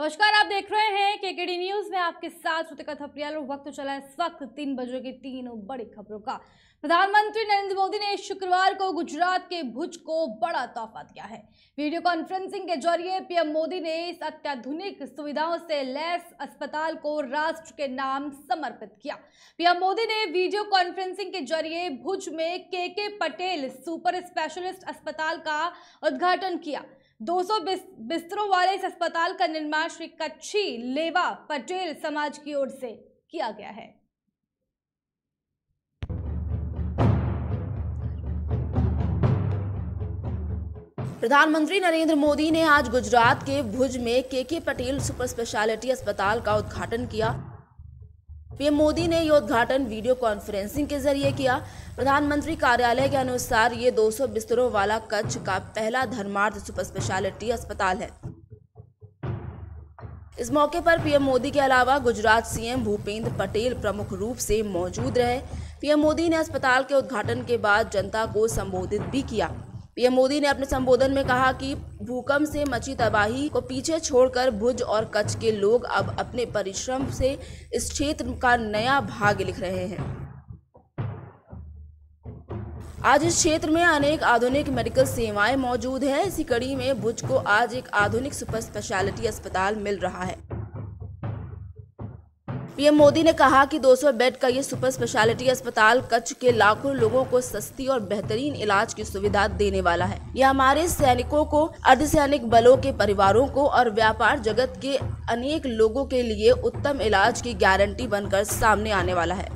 नमस्कार आप देख रहे हैं के के डी न्यूज में आपके साथ श्रुतिका थप्रियाल और वक्त तो चला है इस वक्त तीन बजे की तीन बड़ी खबरों का प्रधानमंत्री नरेंद्र मोदी ने शुक्रवार को गुजरात के भुज को बड़ा तोहफा दिया है वीडियो कॉन्फ्रेंसिंग के जरिए पीएम मोदी ने इस अत्याधुनिक सुविधाओं से लैस अस्पताल को राष्ट्र के नाम समर्पित किया पीएम मोदी ने वीडियो कॉन्फ्रेंसिंग के जरिए भुज में के के पटेल सुपर स्पेशलिस्ट अस्पताल का उद्घाटन किया 200 बिस्तरों वाले इस अस्पताल का निर्माण श्री कच्छी लेवा पटेल समाज की ओर से किया गया है प्रधानमंत्री नरेंद्र मोदी ने आज गुजरात के भुज में के के पटेल सुपर स्पेशलिटी अस्पताल का उद्घाटन किया पीएम मोदी ने यह उद्घाटन वीडियो कॉन्फ्रेंसिंग के जरिए किया प्रधानमंत्री कार्यालय के अनुसार ये 200 बिस्तरों वाला कच्छ का पहला धर्मार्थ सुपर स्पेशलिटी अस्पताल है इस मौके पर पीएम मोदी के अलावा गुजरात सीएम भूपेंद्र पटेल प्रमुख रूप से मौजूद रहे पीएम मोदी ने अस्पताल के उद्घाटन के बाद जनता को संबोधित भी किया पीएम मोदी ने अपने संबोधन में कहा कि भूकंप से मची तबाही को पीछे छोड़कर भुज और कच्छ के लोग अब अपने परिश्रम से इस क्षेत्र का नया भाग लिख रहे हैं आज इस क्षेत्र में अनेक आधुनिक मेडिकल सेवाएं मौजूद हैं इसी कड़ी में भुज को आज एक आधुनिक सुपर स्पेशलिटी अस्पताल मिल रहा है पीएम मोदी ने कहा कि 200 बेड का ये सुपर स्पेशलिटी अस्पताल कच्छ के लाखों लोगों को सस्ती और बेहतरीन इलाज की सुविधा देने वाला है यह हमारे सैनिकों को अर्धसैनिक बलों के परिवारों को और व्यापार जगत के अनेक लोगों के लिए उत्तम इलाज की गारंटी बनकर सामने आने वाला है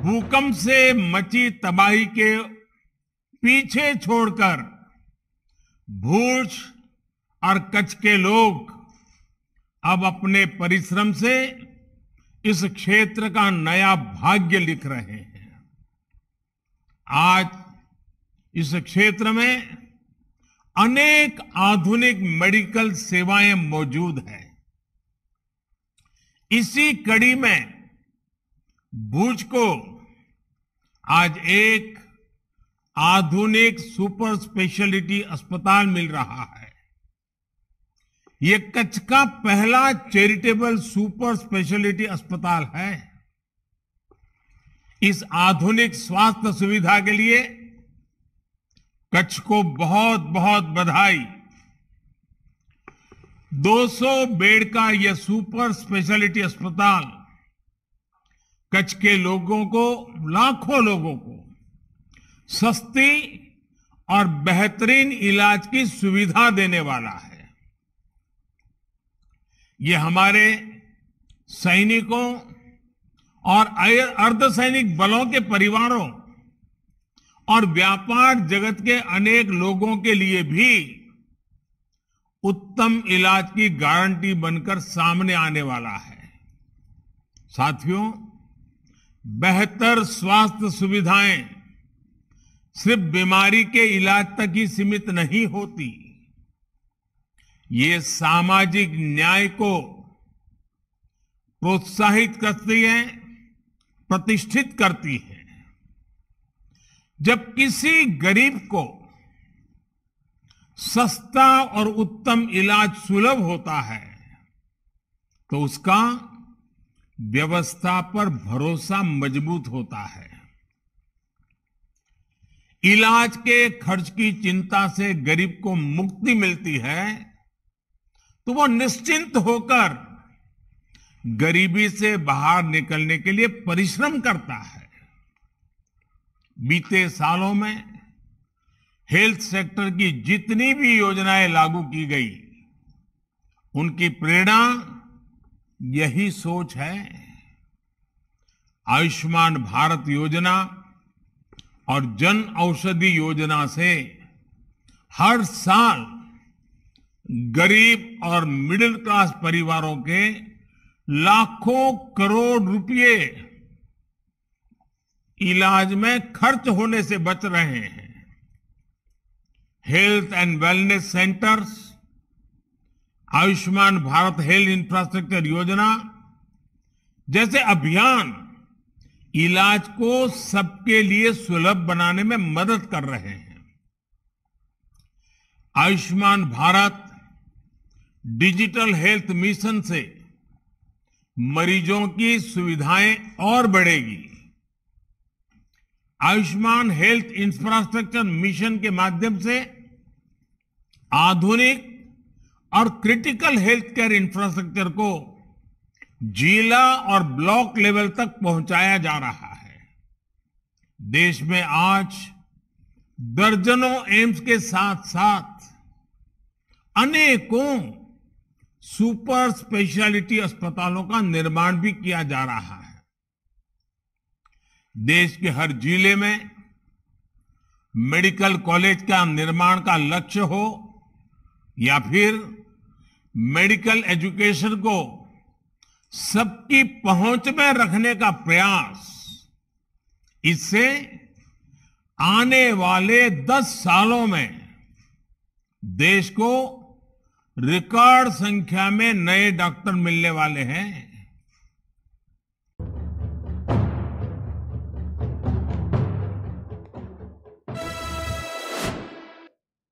भूकंप से मची तबाही के पीछे छोड़कर भूष और कच्छ के लोग अब अपने परिश्रम से इस क्षेत्र का नया भाग्य लिख रहे हैं आज इस क्षेत्र में अनेक आधुनिक मेडिकल सेवाएं मौजूद हैं इसी कड़ी में भूज को आज एक आधुनिक सुपर स्पेशलिटी अस्पताल मिल रहा है ये कच्छ का पहला चैरिटेबल सुपर स्पेशलिटी अस्पताल है इस आधुनिक स्वास्थ्य सुविधा के लिए कच्छ को बहुत बहुत बधाई 200 बेड का यह सुपर स्पेशलिटी अस्पताल कच्छ के लोगों को लाखों लोगों को सस्ती और बेहतरीन इलाज की सुविधा देने वाला है ये हमारे सैनिकों और अर्धसैनिक बलों के परिवारों और व्यापार जगत के अनेक लोगों के लिए भी उत्तम इलाज की गारंटी बनकर सामने आने वाला है साथियों बेहतर स्वास्थ्य सुविधाएं सिर्फ बीमारी के इलाज तक ही सीमित नहीं होती ये सामाजिक न्याय को प्रोत्साहित करती है प्रतिष्ठित करती है जब किसी गरीब को सस्ता और उत्तम इलाज सुलभ होता है तो उसका व्यवस्था पर भरोसा मजबूत होता है इलाज के खर्च की चिंता से गरीब को मुक्ति मिलती है तो वो निश्चिंत होकर गरीबी से बाहर निकलने के लिए परिश्रम करता है बीते सालों में हेल्थ सेक्टर की जितनी भी योजनाएं लागू की गई उनकी प्रेरणा यही सोच है आयुष्मान भारत योजना और जन औषधि योजना से हर साल गरीब और मिडिल क्लास परिवारों के लाखों करोड़ रुपए इलाज में खर्च होने से बच रहे हैं health and wellness centres Ayushman Bharat health infrastructure योजना जैसे अभियान इलाज को सबके लिए सुलभ बनाने में मदद कर रहे हैं Ayushman Bharat digital health mission से मरीजों की सुविधाएं और बढ़ेगी आयुष्मान हेल्थ इंफ्रास्ट्रक्चर मिशन के माध्यम से आधुनिक और क्रिटिकल हेल्थ केयर इंफ्रास्ट्रक्चर को जिला और ब्लॉक लेवल तक पहुंचाया जा रहा है देश में आज दर्जनों एम्स के साथ साथ अनेकों सुपर स्पेशलिटी अस्पतालों का निर्माण भी किया जा रहा है देश के हर जिले में मेडिकल कॉलेज का निर्माण का लक्ष्य हो या फिर मेडिकल एजुकेशन को सबकी पहुंच में रखने का प्रयास इससे आने वाले दस सालों में देश को रिकॉर्ड संख्या में नए डॉक्टर मिलने वाले हैं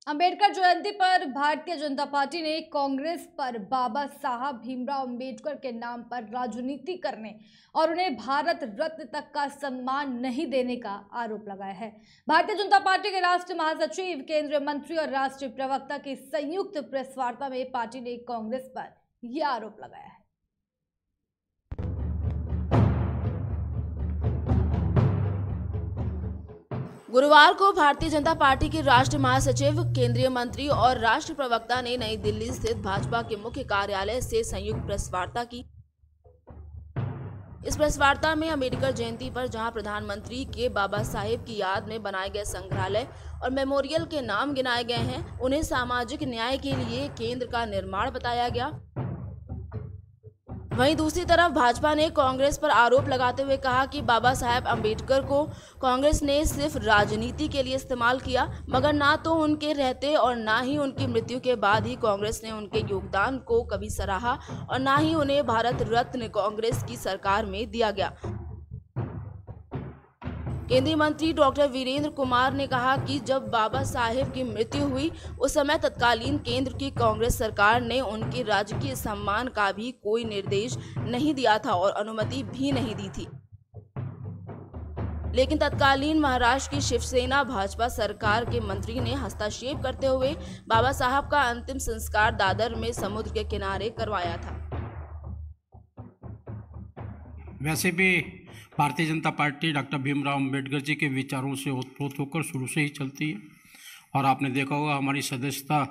अंबेडकर जयंती पर भारतीय जनता पार्टी ने कांग्रेस पर बाबा साहब भीमराव अंबेडकर के नाम पर राजनीति करने और उन्हें भारत रत्न तक का सम्मान नहीं देने का आरोप लगाया है भारतीय जनता पार्टी के राष्ट्रीय महासचिव केंद्रीय मंत्री और राष्ट्रीय प्रवक्ता की संयुक्त प्रेस वार्ता में पार्टी ने कांग्रेस पर यह आरोप लगाया है गुरुवार को भारतीय जनता पार्टी के राष्ट्रीय महासचिव केंद्रीय मंत्री और राष्ट्र प्रवक्ता ने नई दिल्ली स्थित भाजपा के मुख्य कार्यालय से संयुक्त प्रेस वार्ता की इस प्रेस वार्ता में अम्बेडकर जयंती पर जहां प्रधानमंत्री के बाबा साहेब की याद में बनाए गए संग्रहालय और मेमोरियल के नाम गिनाए गए हैं उन्हें सामाजिक न्याय के लिए केंद्र का निर्माण बताया गया वहीं दूसरी तरफ भाजपा ने कांग्रेस पर आरोप लगाते हुए कहा कि बाबा साहेब अम्बेडकर को कांग्रेस ने सिर्फ राजनीति के लिए इस्तेमाल किया मगर ना तो उनके रहते और ना ही उनकी मृत्यु के बाद ही कांग्रेस ने उनके योगदान को कभी सराहा और ना ही उन्हें भारत रत्न कांग्रेस की सरकार में दिया गया केंद्रीय मंत्री डॉक्टर वीरेंद्र कुमार ने कहा कि जब बाबा साहेब की मृत्यु हुई उस समय तत्कालीन केंद्र की कांग्रेस सरकार ने उनके राजकीय सम्मान का भी कोई निर्देश नहीं दिया था और अनुमति भी नहीं दी थी लेकिन तत्कालीन महाराष्ट्र की शिवसेना भाजपा सरकार के मंत्री ने हस्तक्षेप करते हुए बाबा साहब का अंतिम संस्कार दादर में समुद्र के किनारे करवाया था वैसे भी भारतीय जनता पार्टी डॉक्टर भीमराव अम्बेडकर जी के विचारों से उत्प्रोत होकर शुरू से ही चलती है और आपने देखा होगा हमारी सदस्यता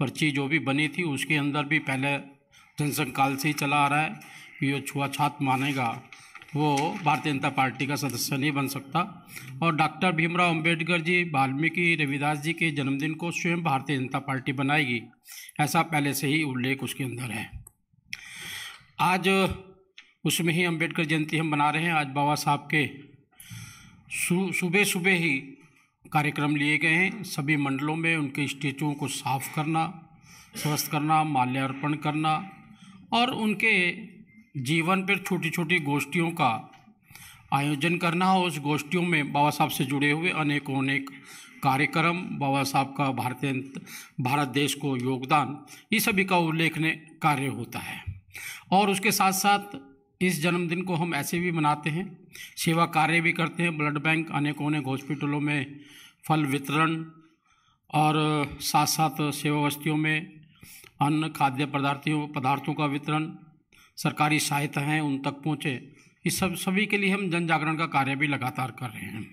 पर्ची जो भी बनी थी उसके अंदर भी पहले जनसंघ काल से ही चला आ रहा है कि जो छुआछात मानेगा वो भारतीय जनता पार्टी का सदस्य नहीं बन सकता और डॉक्टर भीमराव अंबेडकर जी वाल्मीकि रविदास जी के जन्मदिन को स्वयं भारतीय जनता पार्टी बनाएगी ऐसा पहले से ही उल्लेख उसके अंदर है आज उसमें ही अम्बेडकर जयंती हम बना रहे हैं आज बाबा साहब के सुबह सुबह ही कार्यक्रम लिए गए हैं सभी मंडलों में उनके स्टेचुओं को साफ करना स्वस्थ करना माल्यार्पण करना और उनके जीवन पर छोटी छोटी गोष्ठियों का आयोजन करना और उस गोष्ठियों में बाबा साहब से जुड़े हुए अनेकों अनेक कार्यक्रम बाबा साहब का भारतीय भारत देश को योगदान ये सभी का उल्लेखनीय कार्य होता है और उसके साथ साथ इस जन्मदिन को हम ऐसे भी मनाते हैं सेवा कार्य भी करते हैं ब्लड बैंक अनेकों अनेक हॉस्पिटलों में फल वितरण और साथ साथ सेवा बस्तियों में अन्न खाद्य पदार्थियों पदार्थों का वितरण सरकारी सहायता हैं उन तक पहुँचे इस सब सभी के लिए हम जन जागरण का कार्य भी लगातार कर रहे हैं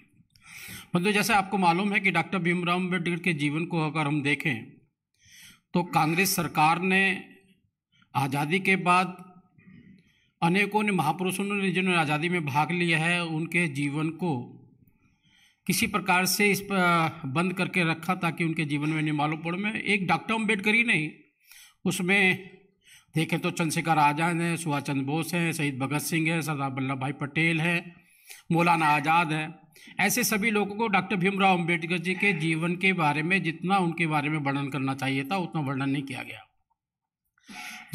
मतलब जैसे आपको मालूम है कि डॉक्टर भीमराव अम्बेडकर के जीवन को अगर हम देखें तो कांग्रेस सरकार ने आज़ादी के बाद अनेकों ने महापुरुषों ने जिन्होंने आज़ादी में भाग लिया है उनके जीवन को किसी प्रकार से इस पर बंद करके रखा ताकि उनके जीवन में नहीं मालूम पड़ में एक डॉक्टर अम्बेडकर ही नहीं उसमें देखें तो चंद्रशेखर आज़ाद हैं सुभाष चंद्र बोस हैं शहीद भगत सिंह हैं सरदार वल्लभ भाई पटेल हैं मौलाना आज़ाद हैं ऐसे सभी लोगों को डॉक्टर भीमराव अम्बेडकर जी के जीवन के बारे में जितना उनके बारे में वर्णन करना चाहिए था उतना वर्णन नहीं किया गया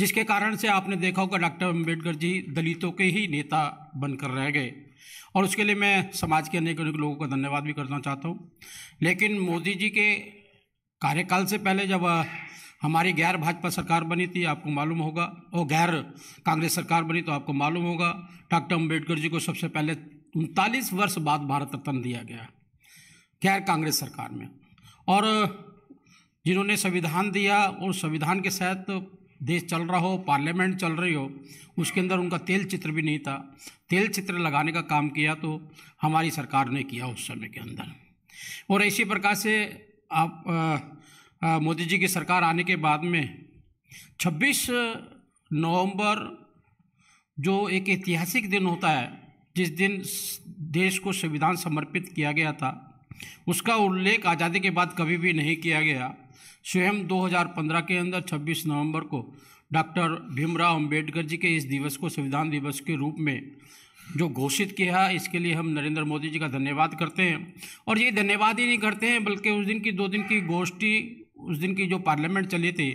जिसके कारण से आपने देखा होगा डॉक्टर अम्बेडकर जी दलितों के ही नेता बनकर रह गए और उसके लिए मैं समाज के अनेक अनेक लोगों का धन्यवाद भी करना चाहता हूँ लेकिन मोदी जी के कार्यकाल से पहले जब हमारी गैर भाजपा सरकार बनी थी आपको मालूम होगा और गैर कांग्रेस सरकार बनी तो आपको मालूम होगा डॉक्टर अम्बेडकर जी को सबसे पहले उनतालीस वर्ष बाद भारत रत्न दिया गया गैर कांग्रेस सरकार में और जिन्होंने संविधान दिया और संविधान के तहत देश चल रहा हो पार्लियामेंट चल रही हो उसके अंदर उनका तेल चित्र भी नहीं था तेल चित्र लगाने का काम किया तो हमारी सरकार ने किया उस समय के अंदर और इसी प्रकार से आप मोदी जी की सरकार आने के बाद में 26 नवंबर जो एक ऐतिहासिक दिन होता है जिस दिन देश को संविधान समर्पित किया गया था उसका उल्लेख आज़ादी के बाद कभी भी नहीं किया गया स्वयं 2015 के अंदर 26 नवंबर को डॉक्टर भीमराव अंबेडकर जी के इस दिवस को संविधान दिवस के रूप में जो घोषित किया है इसके लिए हम नरेंद्र मोदी जी का धन्यवाद करते हैं और ये धन्यवाद ही नहीं करते हैं बल्कि उस दिन की दो दिन की गोष्ठी उस दिन की जो पार्लियामेंट चली थी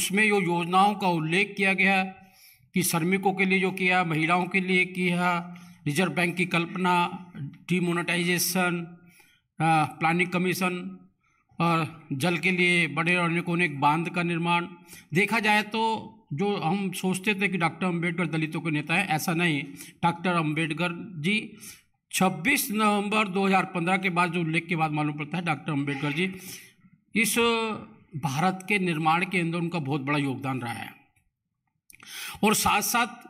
उसमें जो योजनाओं का उल्लेख किया गया कि श्रमिकों के लिए जो किया महिलाओं के लिए किया रिजर्व बैंक की कल्पना डिमोनेटाइजेशन प्लानिंग कमीशन जल के लिए बड़े और अनेकोनेक बांध का निर्माण देखा जाए तो जो हम सोचते थे कि डॉक्टर अंबेडकर दलितों के नेता है ऐसा नहीं डॉक्टर अंबेडकर जी 26 नवंबर 2015 के बाद जो उल्लेख के बाद मालूम पड़ता है डॉक्टर अंबेडकर जी इस भारत के निर्माण के अंदर उनका बहुत बड़ा योगदान रहा है और साथ साथ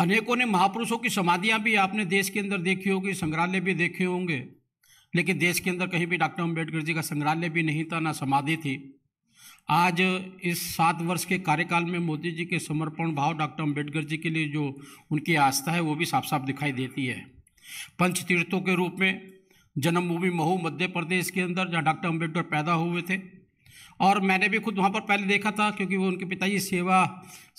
अनेकों ने महापुरुषों की समाधियां भी आपने देश के अंदर देखी होगी संग्रहालय भी देखे होंगे लेकिन देश के अंदर कहीं भी डॉक्टर अम्बेडकर जी का संग्रहालय भी नहीं था ना समाधि थी आज इस सात वर्ष के कार्यकाल में मोदी जी के समर्पण भाव डॉक्टर अम्बेडकर जी के लिए जो उनकी आस्था है वो भी साफ साफ दिखाई देती है पंचतीर्थों के रूप में जन्मभूमि महू मध्य प्रदेश के अंदर जहाँ डॉक्टर अम्बेडकर पैदा हुए थे और मैंने भी खुद वहाँ पर पहले देखा था क्योंकि वो उनके पिताजी सेवा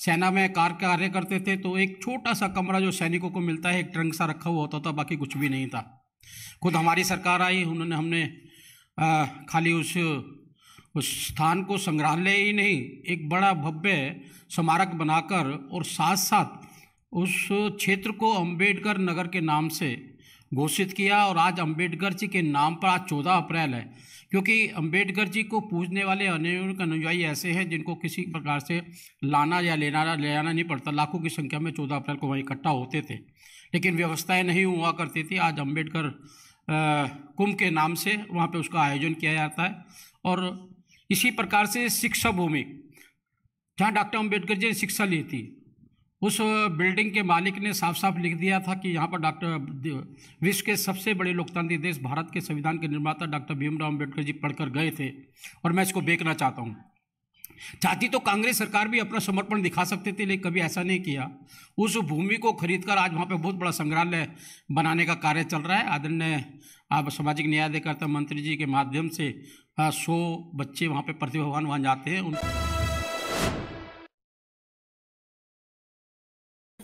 सेना में कार कार्य करते थे तो एक छोटा सा कमरा जो सैनिकों को मिलता है एक ट्रंक सा रखा हुआ होता था बाकी कुछ भी नहीं था खुद हमारी सरकार आई उन्होंने हमने खाली उस उस स्थान को संग्रहालय ही नहीं एक बड़ा भव्य स्मारक बनाकर और साथ साथ उस क्षेत्र को अंबेडकर नगर के नाम से घोषित किया और आज अंबेडकर जी के नाम पर आज चौदह अप्रैल है क्योंकि अंबेडकर जी को पूजने वाले अनेक अनुयायी ऐसे हैं जिनको किसी प्रकार से लाना या लेना ले आना नहीं पड़ता लाखों की संख्या में चौदह अप्रैल को वहीं इकट्ठा होते थे लेकिन व्यवस्थाएं नहीं हुआ करती थी आज अम्बेडकर कुंभ के नाम से वहाँ पे उसका आयोजन किया जाता है और इसी प्रकार से शिक्षा भूमि जहाँ डॉक्टर अम्बेडकर जी ने शिक्षा ली थी उस बिल्डिंग के मालिक ने साफ साफ लिख दिया था कि यहाँ पर डॉक्टर विश्व के सबसे बड़े लोकतांत्रिक देश भारत के संविधान के निर्माता डॉक्टर भीमराव अम्बेडकर जी पढ़कर गए थे और मैं इसको बेचना चाहता हूँ चाहती तो कांग्रेस सरकार भी अपना समर्पण दिखा सकते थे लेकिन कभी ऐसा नहीं किया उस भूमि को खरीद कर आज वहाँ पर बहुत बड़ा संग्रहालय बनाने का कार्य चल रहा है आदरणीय आप सामाजिक न्याय अधिकारिता मंत्री जी के माध्यम से हाँ, सौ बच्चे वहाँ पे प्रतिभावान वहाँ जाते हैं उन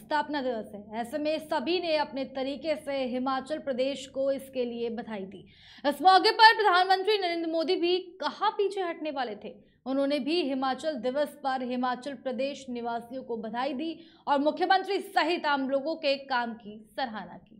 स्थापना दिवस है ऐसे में सभी ने अपने तरीके से हिमाचल प्रदेश को इसके लिए बधाई दी इस मौके पर प्रधानमंत्री नरेंद्र मोदी भी कहा पीछे हटने वाले थे उन्होंने भी हिमाचल दिवस पर हिमाचल प्रदेश निवासियों को बधाई दी और मुख्यमंत्री सहित आम लोगों के काम की सराहना की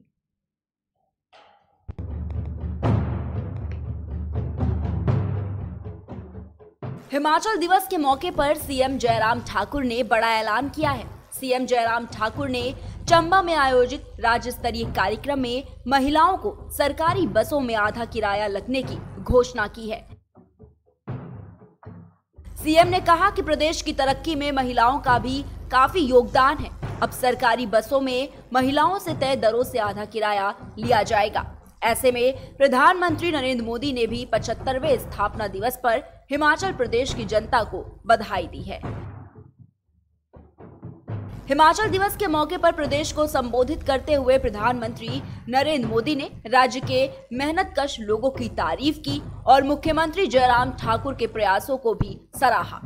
हिमाचल दिवस के मौके पर सीएम जयराम ठाकुर ने बड़ा ऐलान किया है सीएम जयराम ठाकुर ने चंबा में आयोजित राज्य स्तरीय कार्यक्रम में महिलाओं को सरकारी बसों में आधा किराया लगने की घोषणा की है सीएम ने कहा कि प्रदेश की तरक्की में महिलाओं का भी काफी योगदान है अब सरकारी बसों में महिलाओं से तय दरों से आधा किराया लिया जाएगा ऐसे में प्रधानमंत्री नरेंद्र मोदी ने भी पचहत्तरवे स्थापना दिवस पर हिमाचल प्रदेश की जनता को बधाई दी है हिमाचल दिवस के मौके पर प्रदेश को संबोधित करते हुए प्रधानमंत्री नरेंद्र मोदी ने राज्य के मेहनत कश लोगों की तारीफ की और मुख्यमंत्री जयराम ठाकुर के प्रयासों को भी सराहा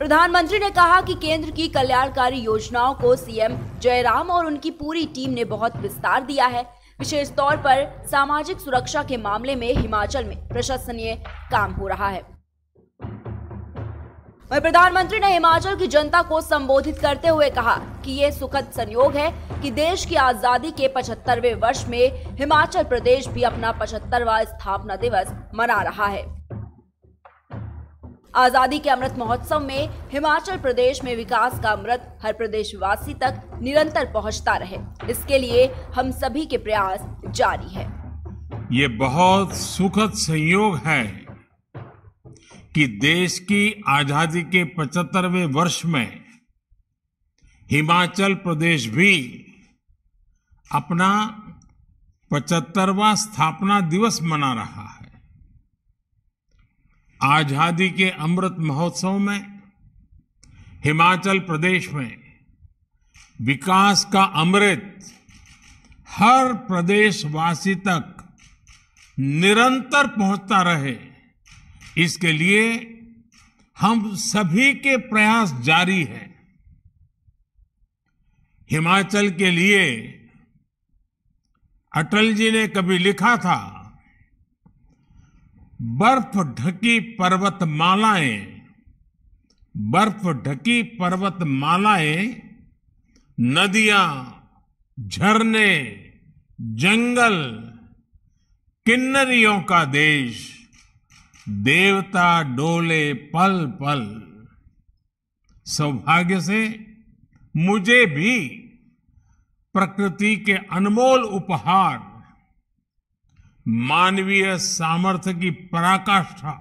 प्रधानमंत्री ने कहा कि केंद्र की कल्याणकारी योजनाओं को सीएम जयराम और उनकी पूरी टीम ने बहुत विस्तार दिया है विशेष तौर पर सामाजिक सुरक्षा के मामले में हिमाचल में प्रशंसनीय काम हो रहा है वही प्रधानमंत्री ने हिमाचल की जनता को संबोधित करते हुए कहा कि ये सुखद संयोग है कि देश की आजादी के 75वें वर्ष में हिमाचल प्रदेश भी अपना 75वां स्थापना दिवस मना रहा है आजादी के अमृत महोत्सव में हिमाचल प्रदेश में विकास का अमृत हर प्रदेशवासी तक निरंतर पहुंचता रहे इसके लिए हम सभी के प्रयास जारी है ये बहुत सुखद संयोग है कि देश की आजादी के 75वें वर्ष में हिमाचल प्रदेश भी अपना 75वां स्थापना दिवस मना रहा है आजादी के अमृत महोत्सव में हिमाचल प्रदेश में विकास का अमृत हर प्रदेशवासी तक निरंतर पहुंचता रहे इसके लिए हम सभी के प्रयास जारी हैं हिमाचल के लिए अटल जी ने कभी लिखा था बर्फ ढकी मालाएं बर्फ ढकी मालाएं नदियां झरने जंगल किन्नरियों का देश देवता डोले पल पल सौभाग्य से मुझे भी प्रकृति के अनमोल उपहार मानवीय सामर्थ्य की पराकाष्ठा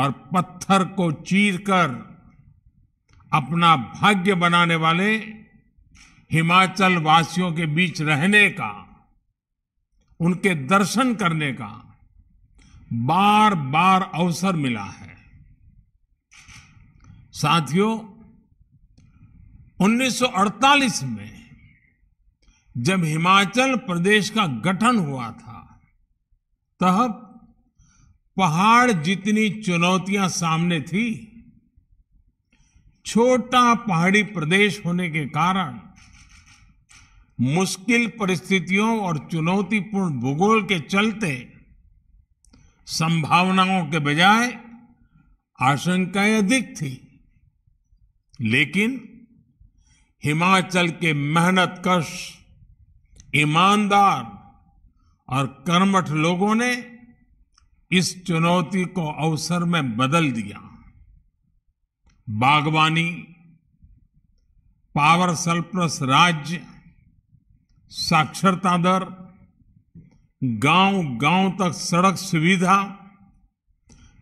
और पत्थर को चीरकर अपना भाग्य बनाने वाले हिमाचल वासियों के बीच रहने का उनके दर्शन करने का बार बार अवसर मिला है साथियों 1948 में जब हिमाचल प्रदेश का गठन हुआ था तब पहाड़ जितनी चुनौतियां सामने थी छोटा पहाड़ी प्रदेश होने के कारण मुश्किल परिस्थितियों और चुनौतीपूर्ण भूगोल के चलते संभावनाओं के बजाय आशंकाएं अधिक थी लेकिन हिमाचल के मेहनत कश ईमानदार और कर्मठ लोगों ने इस चुनौती को अवसर में बदल दिया बागवानी पावर सरप्लस राज्य साक्षरता दर गांव गांव तक सड़क सुविधा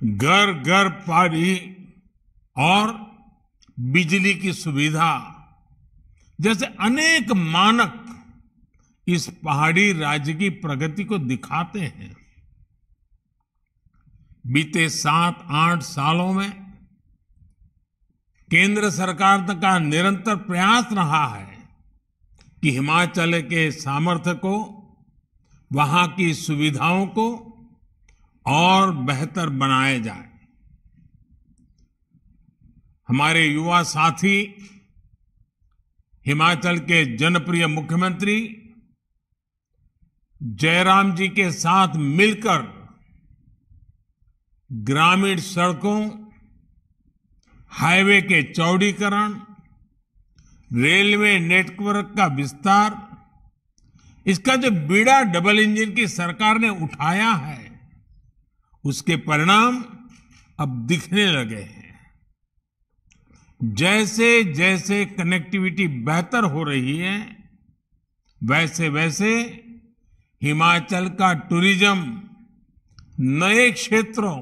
घर घर पानी और बिजली की सुविधा जैसे अनेक मानक इस पहाड़ी राज्य की प्रगति को दिखाते हैं बीते सात आठ सालों में केंद्र सरकार का निरंतर प्रयास रहा है कि हिमाचल के सामर्थ्य को वहां की सुविधाओं को और बेहतर बनाया जाए हमारे युवा साथी हिमाचल के जनप्रिय मुख्यमंत्री जयराम जी के साथ मिलकर ग्रामीण सड़कों हाईवे के चौड़ीकरण रेलवे नेटवर्क का विस्तार इसका जो बीड़ा डबल इंजन की सरकार ने उठाया है उसके परिणाम अब दिखने लगे हैं जैसे जैसे कनेक्टिविटी बेहतर हो रही है वैसे वैसे हिमाचल का टूरिज्म नए क्षेत्रों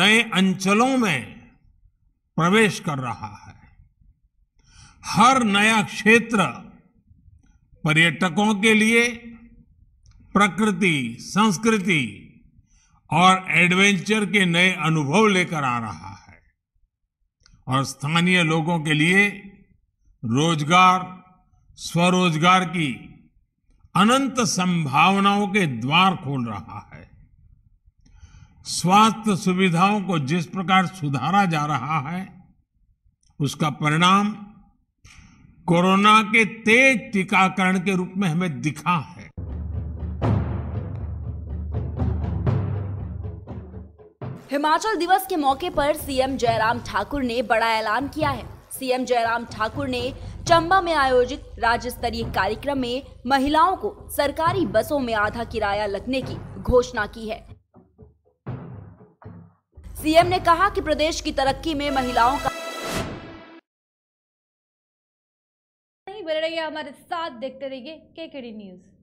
नए अंचलों में प्रवेश कर रहा है हर नया क्षेत्र पर्यटकों के लिए प्रकृति संस्कृति और एडवेंचर के नए अनुभव लेकर आ रहा है और स्थानीय लोगों के लिए रोजगार स्वरोजगार की अनंत संभावनाओं के द्वार खोल रहा है स्वास्थ्य सुविधाओं को जिस प्रकार सुधारा जा रहा है उसका परिणाम कोरोना के तेज टीकाकरण के रूप में हमें दिखा है हिमाचल दिवस के मौके पर सीएम जयराम ठाकुर ने बड़ा ऐलान किया है सीएम जयराम ठाकुर ने चंबा में आयोजित राज्य स्तरीय कार्यक्रम में महिलाओं को सरकारी बसों में आधा किराया लगने की घोषणा की है सीएम ने कहा कि प्रदेश की तरक्की में महिलाओं का बने रहिए हमारे साथ देखते रहिए केकेडी न्यूज़